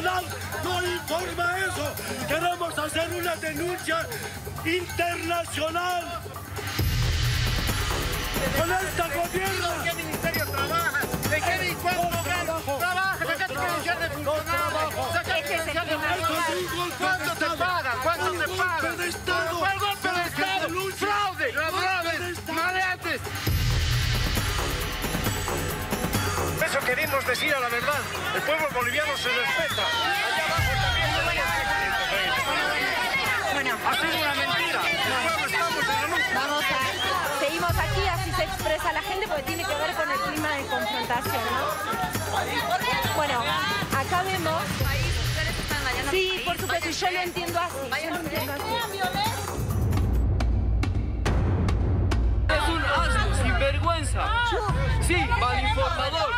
no informa eso. Queremos hacer una denuncia internacional. Con esta gobierno. ¿En qué ministerio trabaja? ¿De qué cuánto ¿Trabajas? ¿Sacas credencial de funcionario? de funcionario? ¿Cuánto te pagan? ¿Cuánto te pagan? a la verdad. El pueblo boliviano se respeta. Allá abajo también una mentira. Vamos a, seguimos aquí, así se expresa la gente porque tiene que ver con el clima de confrontación, ¿no? Bueno, acá vemos. Sí, por supuesto, yo lo entiendo así. Yo lo entiendo así. Vergüenza. Ah. ¡Sí, malinformador!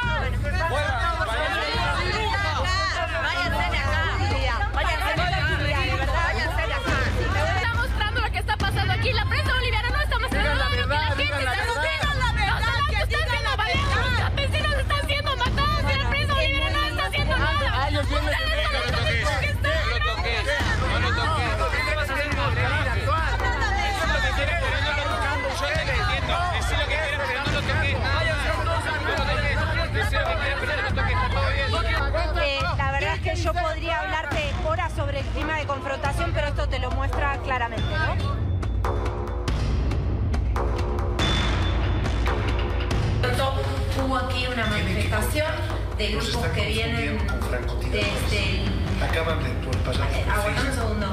clima de confrontación, pero esto te lo muestra claramente, ¿no? Hubo aquí una manifestación de grupos que vienen desde el... Este acaban de pasar ah, un segundo.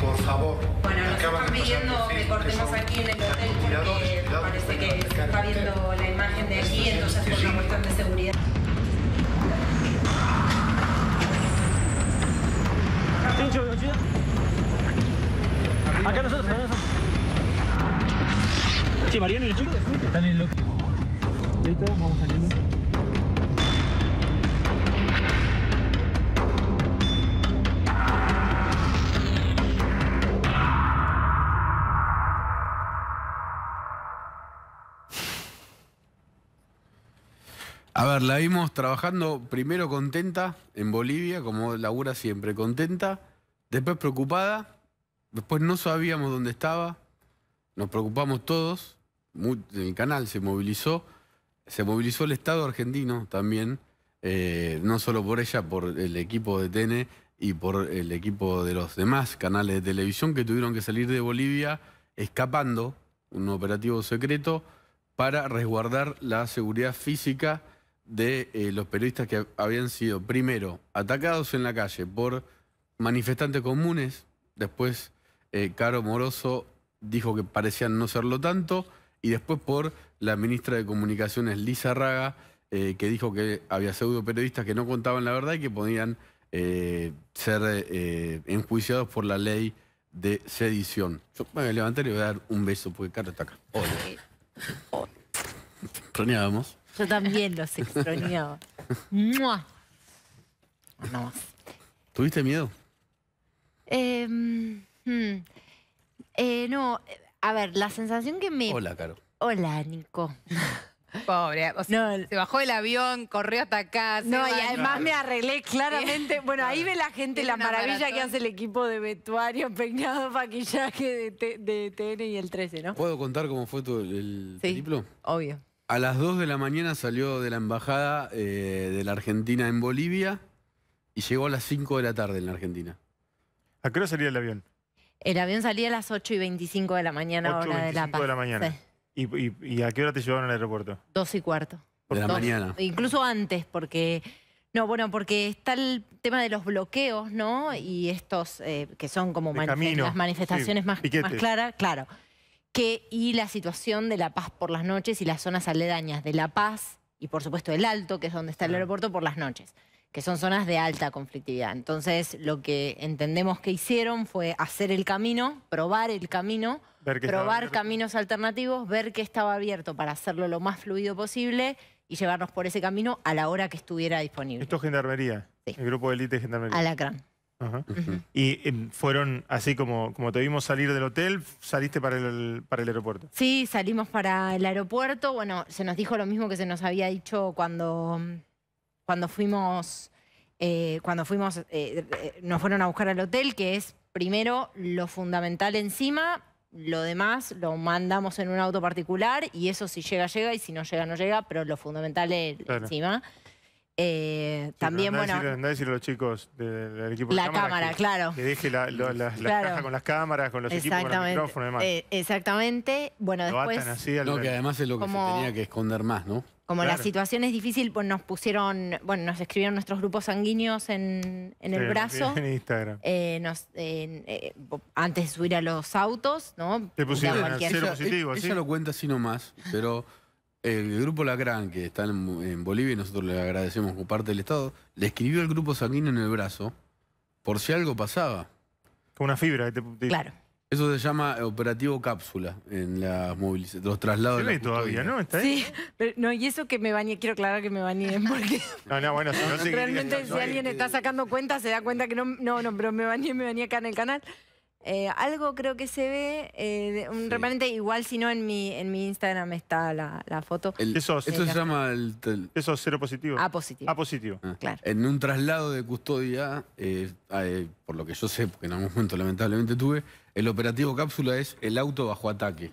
Por favor. Bueno, nos están pidiendo que cortemos aquí en el hotel porque parece que se está viendo la imagen de aquí, entonces por una cuestión de seguridad. Mariano y Están en A ver, la vimos trabajando primero contenta en Bolivia, como labura siempre, contenta, después preocupada, después no sabíamos dónde estaba, nos preocupamos todos, el canal se movilizó, se movilizó el Estado argentino también, eh, no solo por ella, por el equipo de TN y por el equipo de los demás canales de televisión que tuvieron que salir de Bolivia escapando un operativo secreto para resguardar la seguridad física de eh, los periodistas que habían sido primero atacados en la calle por manifestantes comunes, después eh, Caro Moroso dijo que parecían no serlo tanto, y después por la ministra de Comunicaciones, Lisa Raga, eh, que dijo que había pseudo periodistas que no contaban la verdad y que podían eh, ser eh, enjuiciados por la ley de sedición. Yo me voy a levantar y voy a dar un beso, porque Caro está acá. Hola. Yo también los extrañaba. No ¿Tuviste miedo? Em, hmm. no, a ver, la sensación que me. Hola, Caro. Hola, Nico. Pobre, se bajó del avión, corrió hasta acá. No, y además me arreglé claramente. Bueno, ahí ve la gente la maravilla que hace el equipo de vestuario, peinado, maquillaje de, TN y el 13, ¿no? ¿Puedo contar cómo fue todo el sí, obvio. A las 2 de la mañana salió de la embajada eh, de la Argentina en Bolivia y llegó a las 5 de la tarde en la Argentina. ¿A qué hora salía el avión? El avión salía a las 8 y 25 de la mañana, hora de La Paz. de la mañana. ¿Y, a qué hora te llevaron al aeropuerto? Dos y cuarto. De la mañana. Incluso antes, porque... No, bueno, porque está el tema de los bloqueos, ¿no? Y estos eh, que son como las manifestaciones más, claras, claro. Que, y la situación de La Paz por las noches y las zonas aledañas de La Paz y, por supuesto, el Alto, que es donde está el aeropuerto, por las noches que son zonas de alta conflictividad. Entonces, lo que entendemos que hicieron fue hacer el camino, probar el camino, probar caminos alternativos, ver qué estaba abierto para hacerlo lo más fluido posible y llevarnos por ese camino a la hora que estuviera disponible. Esto es Gendarmería, sí. el grupo de élite de Gendarmería. Alacrán. Y em, fueron así como, como te vimos salir del hotel, saliste para el, para el aeropuerto. Sí, salimos para el aeropuerto. Bueno, se nos dijo lo mismo que se nos había dicho cuando cuando fuimos, eh, cuando fuimos, eh, eh, nos fueron a buscar al hotel, que es primero lo fundamental encima, lo demás lo mandamos en un auto particular y eso si llega, llega y si no llega, no llega, pero lo fundamental encima. también, bueno... Decirle, a decirle a los chicos del, equipo de la cámara, que, claro. deje la, las cajas con las cámaras, con los equipos, con micrófono micrófonos y demás. exactamente. Bueno, después... no, que además es lo que se tenía que esconder más, ¿no? Como la situación es difícil, pues nos pusieron, bueno, nos escribieron nuestros grupos sanguíneos en, el brazo. Instagram. Eh, nos, eh, antes de subir a los autos, ¿no? Te pusieron cualquier... positivo, ¿sí? ella lo cuenta así nomás, pero el grupo Gran, que está en, Bolivia y nosotros le agradecemos por parte del Estado, le escribió el grupo sanguíneo en el brazo por si algo pasaba. Con una fibra. te... Claro. Eso se llama operativo cápsula en las movilizaciones, los traslados. Se ve todavía, ¿no? Sí, pero no, y eso que me bañé, quiero aclarar que me bañé, porque... No, no, bueno, Realmente si alguien está sacando cuenta, se da cuenta que no, no, no, pero me bañé, me bañé acá en el canal. Eh, algo creo que se ve, eh, realmente igual si no en mi, en mi Instagram está la, foto. eso se llama el, ¿Eso Eso cero positivo. A ah, positivo. A ah, positivo. Ah. claro. En un traslado de custodia, eh, por lo que yo sé, porque en algún momento lamentablemente tuve el operativo cápsula es el auto bajo ataque.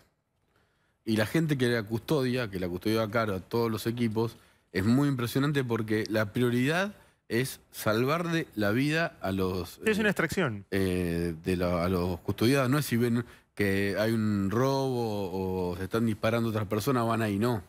Y la gente que la custodia, que la custodia a caro a todos los equipos, es muy impresionante porque la prioridad es salvarle la vida a los... Es una extracción. Eh, a los custodiados. No es si ven que hay un robo o se están disparando otras personas, van ahí. No,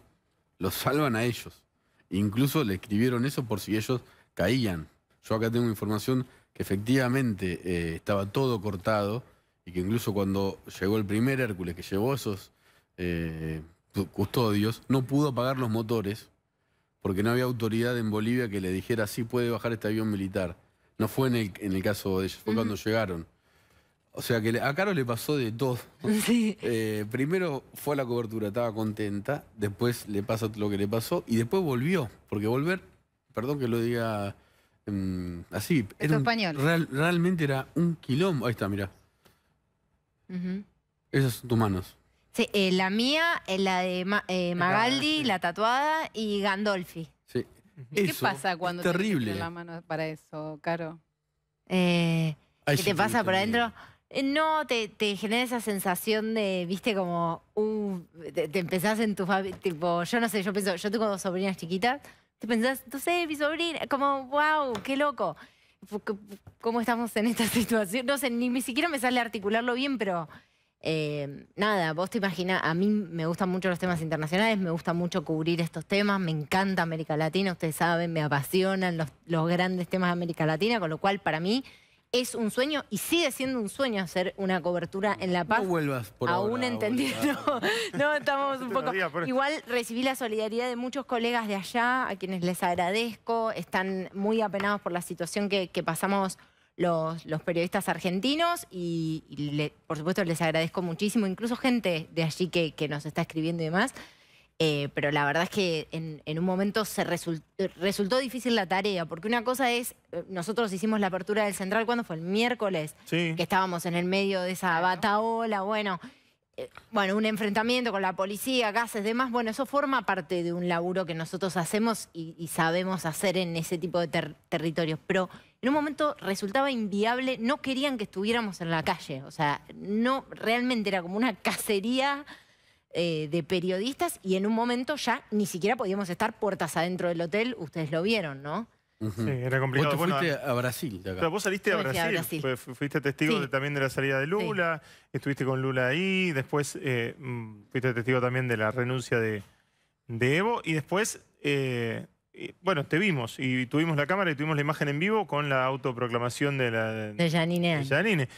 los salvan a ellos. Incluso le escribieron eso por si ellos caían. Yo acá tengo información que efectivamente eh, estaba todo cortado y que incluso cuando llegó el primer Hércules que llevó esos eh, custodios, no pudo apagar los motores porque no había autoridad en Bolivia que le dijera sí puede bajar este avión militar. No fue en el, caso de ellos, fue cuando llegaron. O sea que a Caro le pasó de todo. Eh, primero fue a la cobertura, estaba contenta, después le pasa lo que le pasó y después volvió, porque volver, perdón que lo diga mm, así, era realmente era un quilombo. Ahí está, mira esas son tus manos. Sí, eh, la mía, eh, la de eh, Magaldi, la tatuada y Gandolfi. Sí. ¿Qué pasa cuando te terrible. la mano para eso, Caro? ¿Qué te pasa por adentro? No, te, te, genera esa sensación de, viste, como, uh, te, empezás en tu tipo, yo no sé, yo pienso, yo tengo dos sobrinas chiquitas, te pensás, no sé, mi sobrina, como, wow, qué loco cómo estamos en esta situación. No sé, ni, siquiera me sale articularlo bien, pero eh, nada, vos te imaginas, a mí me gustan mucho los temas internacionales, me gusta mucho cubrir estos temas, me encanta América Latina, ustedes saben, me apasionan los, los grandes temas de América Latina, con lo cual para mí es un sueño y sigue siendo un sueño hacer una cobertura en La Paz. No Aún entendiendo. No, estamos un poco... Igual recibí la solidaridad de muchos colegas de allá, a quienes les agradezco. Están muy apenados por la situación que, pasamos los, los, periodistas argentinos y, por supuesto les agradezco muchísimo, incluso gente de allí que, que nos está escribiendo y demás. Eh, pero la verdad es que en, un momento se eh, resultó difícil la tarea, porque una cosa es, eh, nosotros hicimos la apertura del central cuando fue el miércoles, que estábamos en el medio de esa bataola, bueno, bueno, un enfrentamiento con la policía, gases, demás, bueno, eso forma parte de un laburo que nosotros hacemos y, sabemos hacer en ese tipo de territorios, pero en un momento resultaba inviable, no querían que estuviéramos en la calle, o sea, no, realmente era como una cacería eh, de periodistas y en un momento ya ni siquiera podíamos estar puertas adentro del hotel, ustedes lo vieron, ¿no? Sí, era complicado. Vos fuiste a Brasil de vos saliste a Brasil, Fuiste testigo también de la salida de Lula, estuviste con Lula ahí, después eh, mm, fuiste testigo también de la renuncia de, Evo y después, eh, bueno, te vimos y tuvimos la cámara y tuvimos la imagen en vivo con la autoproclamación de la... De Janine.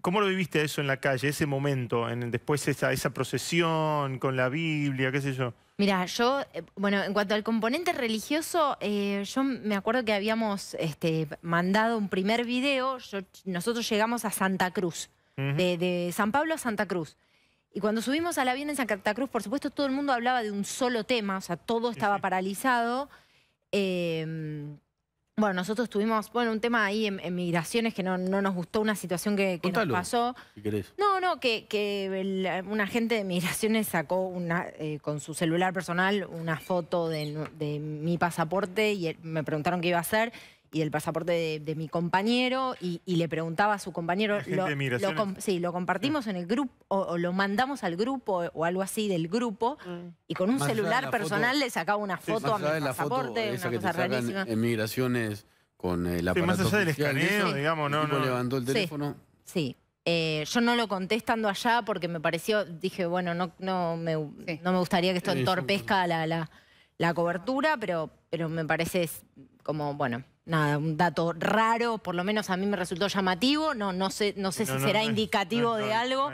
¿Cómo lo viviste eso en la calle, ese momento, después esa, esa procesión con la Biblia, qué sé yo? Mira, yo, eh, bueno, en cuanto al componente religioso, eh, yo me acuerdo que habíamos este, mandado un primer video, nosotros llegamos a Santa Cruz, de, San Pablo a Santa Cruz. Y cuando subimos al avión en Santa Cruz, por supuesto, todo el mundo hablaba de un solo tema, o sea, todo estaba paralizado. Eh, bueno, nosotros tuvimos, bueno, un tema ahí en, migraciones que no, nos gustó, una situación que, que nos pasó. Si querés. No, no, que, un agente de migraciones sacó una, eh, con su celular personal una foto de, de mi pasaporte y me preguntaron qué iba a hacer y del pasaporte de, mi compañero y, le preguntaba a su compañero, lo, lo sí, lo compartimos mm. en el grupo o, lo mandamos al grupo o algo así del grupo mm. y con un celular personal le sacaba una foto a mi pasaporte, foto, una cosa rarísima. En migraciones con el aparato más allá del escaneo, digamos, no, no. levantó el teléfono. Sí. Eh, yo no lo contestando allá porque me pareció, dije, bueno, no, no, me, no me gustaría que esto entorpezca la, cobertura, pero, pero me parece como, bueno, nada, un dato raro, por lo menos a mí me resultó llamativo, no, no sé, no sé si será indicativo de algo,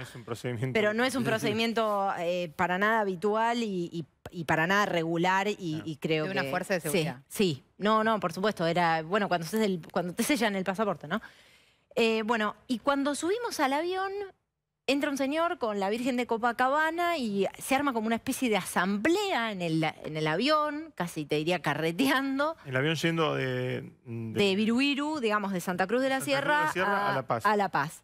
pero no es un procedimiento eh, para nada habitual y, para nada regular y, creo de una fuerza de seguridad. Sí, sí, no, no, por supuesto, era, bueno, cuando, cuando te sellan el pasaporte, ¿no? Eh, bueno, y cuando subimos al avión, entra un señor con la Virgen de Copacabana y se arma como una especie de asamblea en el, en el avión, casi te diría carreteando. El avión yendo de... De, Viruiru, digamos, de Santa Cruz de la Sierra, Sierra a, La Paz. A La Paz.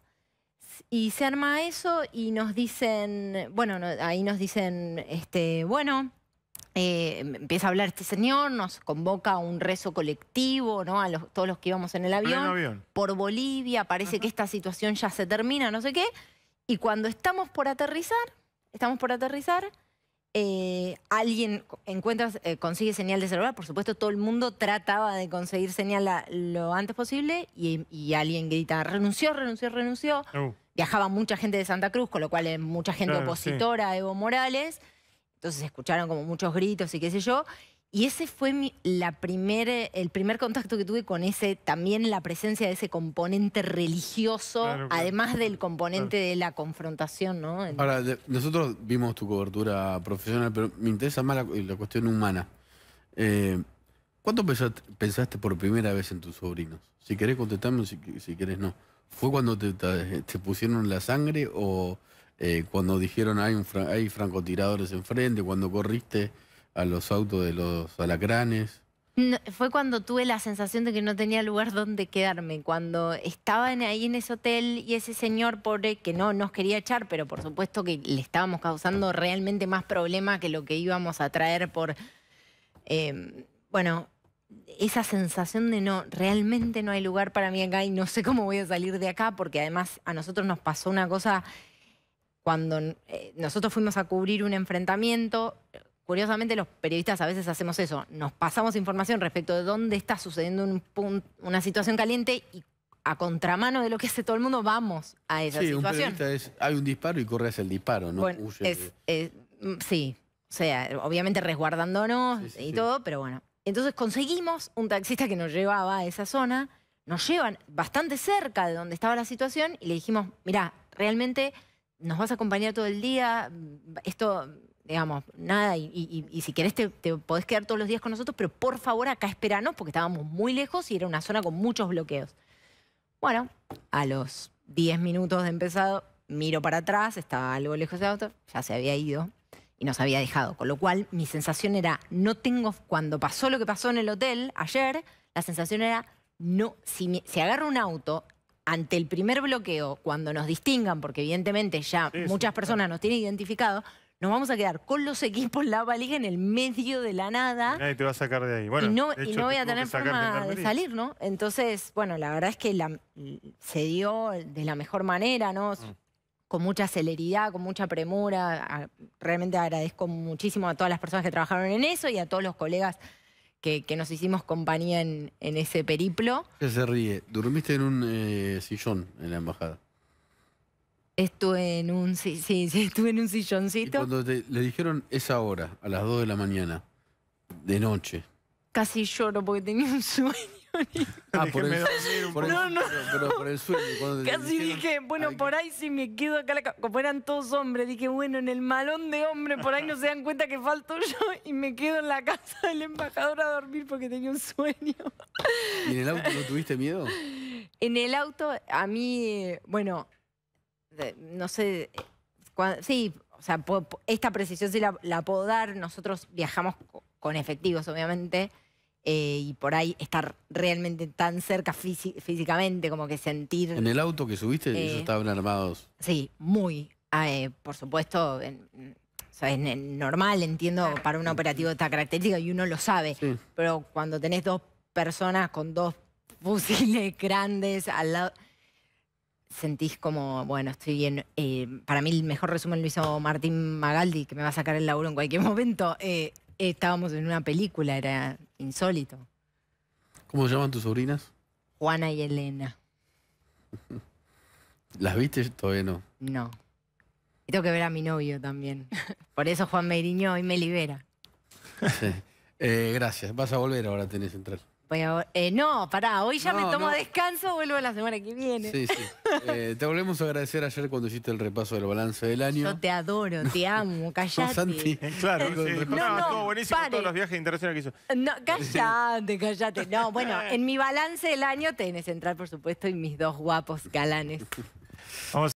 Y se arma eso y nos dicen, bueno, ahí nos dicen, este, bueno, eh, empieza a hablar este señor, nos convoca a un rezo colectivo, ¿no? A los, todos los que íbamos en el avión, por Bolivia, parece que esta situación ya se termina, no sé qué. Y cuando estamos por aterrizar, estamos por aterrizar, eh, alguien encuentra, eh, consigue señal de celular, por supuesto todo el mundo trataba de conseguir señal lo antes posible y, alguien grita, renunció, renunció, renunció. Uh. Viajaba mucha gente de Santa Cruz, con lo cual eh, mucha gente opositora a Evo Morales. Entonces escucharon como muchos gritos y qué sé yo. Y ese fue la eh, el primer contacto que tuve con ese, también la presencia de ese componente religioso, además del componente de la confrontación, ¿no? Ahora, nosotros vimos tu cobertura profesional, pero me interesa más la, cuestión humana. Eh, ¿Cuánto pensaste, por primera vez en tus sobrinos? Si querés contestarme, si, si querés no. ¿Fue cuando te, pusieron la sangre o eh, cuando dijeron hay, hay francotiradores enfrente, cuando corriste? a los autos de los alacranes. fue cuando tuve la sensación de que no tenía lugar donde quedarme, cuando estaban ahí en ese hotel y ese señor pobre que no nos quería echar, pero por supuesto que le estábamos causando realmente más problema que lo que íbamos a traer por, em, bueno, esa sensación de no, realmente no hay lugar para mí acá y no sé cómo voy a salir de acá, porque además a nosotros nos pasó una cosa cuando eh, nosotros fuimos a cubrir un enfrentamiento, curiosamente los periodistas a veces hacemos eso, nos pasamos información respecto de dónde está sucediendo una situación caliente y a contramano de lo que hace todo el mundo vamos a esa sí, situación. Un es, hay un disparo y corres el disparo, ¿no? Mm, sí, o sea, obviamente resguardándonos y todo, pero bueno. Entonces conseguimos un taxista que nos llevaba a esa zona, nos llevan bastante cerca de donde estaba la situación y le dijimos, mira, realmente nos vas a acompañar todo el día, mm, esto digamos, nada, y, si querés te, podés quedar todos los días con nosotros, pero por favor acá esperanos porque estábamos muy lejos y era una zona con muchos bloqueos. Bueno, a los 10 minutos de empezado, miro para atrás, estaba algo lejos de auto, ya se había ido y nos había dejado. Con lo cual, mi sensación era, no tengo, cuando pasó lo que pasó en el hotel ayer, la sensación era, no, si, se agarra agarro un auto ante el primer bloqueo, cuando nos distingan, porque evidentemente ya muchas personas nos tienen identificado, nos vamos a quedar con los equipos la valija, en el medio de la nada. Nadie te va a sacar de ahí. y no, y no voy a tener forma de, salir, ¿no? Entonces, bueno, la verdad es que se dio de la mejor manera, ¿no? Mm. Con mucha celeridad, con mucha premura. Realmente agradezco muchísimo a todas las personas que trabajaron en eso y a todos los colegas que, nos hicimos compañía en, en ese periplo. se ríe. Durmiste en un eh, sillón en la embajada. Estuve en un, sí, estuve en un silloncito. Y cuando le dijeron esa hora, a las 2 de la mañana, de noche. Casi lloro porque tenía un sueño. Ah, por el, No, Pero, por el sueño. Casi dije, bueno, por ahí si me quedo acá, la como eran todos hombres, dije, bueno, en el malón de hombre por ahí no se dan cuenta que falto yo y me quedo en la casa del embajador a dormir porque tenía un sueño. ¿Y en el auto no tuviste miedo? En el auto, a mí, eh, bueno, no sé, sí, o sea, esta precisión sí la, puedo dar, nosotros viajamos con efectivos, obviamente, eh, y por ahí estar realmente tan cerca físicamente, como que sentir... En el auto que subiste, eh, ellos estaban armados. Sí, muy, ah, eh, por supuesto, es normal, entiendo, para un operativo de esta característica y uno lo sabe. Pero cuando tenés dos personas con dos fusiles grandes al lado, sentís como, bueno, estoy bien. Eh, para mí el mejor resumen lo hizo Martín Magaldi, que me va a sacar el laburo en cualquier momento. Eh, estábamos en una película, era insólito. ¿Cómo se llaman tus sobrinas? Juana y Elena. ¿Las viste? Todavía no. No. Y tengo que ver a mi novio también. Por eso Juan me Meiriño hoy me libera. Eh, gracias. Vas a volver ahora, tenés entrar eh, no, pará, hoy ya me tomo descanso, vuelvo la semana que viene. Sí, sí. Eh, te volvemos a agradecer ayer cuando hiciste el repaso del balance del año. Yo te adoro, te amo, callate. Santi. Claro, sí. no, estuvo buenísimo todos los viajes internacionales que hizo. No, callate, callate. No, bueno, en mi balance del año tenés entrar, por supuesto, y mis dos guapos galanes. Vamos